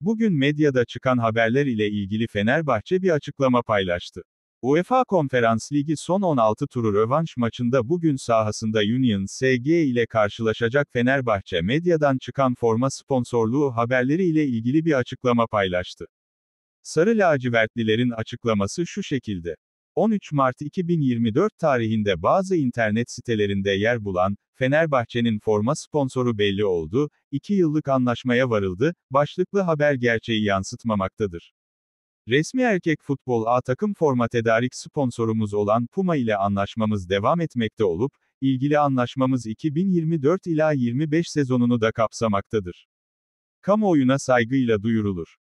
Bugün medyada çıkan haberler ile ilgili Fenerbahçe bir açıklama paylaştı. UEFA Konferans Ligi son 16 turu rövanş maçında bugün sahasında Union SG ile karşılaşacak Fenerbahçe medyadan çıkan forma sponsorluğu haberleri ile ilgili bir açıklama paylaştı. Sarı lacivertlilerin açıklaması şu şekilde. 13 Mart 2024 tarihinde bazı internet sitelerinde yer bulan, Fenerbahçe'nin forma sponsoru belli oldu, 2 yıllık anlaşmaya varıldı, başlıklı haber gerçeği yansıtmamaktadır. Resmi erkek futbol A takım forma tedarik sponsorumuz olan Puma ile anlaşmamız devam etmekte olup, ilgili anlaşmamız 2024 ila 25 sezonunu da kapsamaktadır. Kamuoyuna saygıyla duyurulur.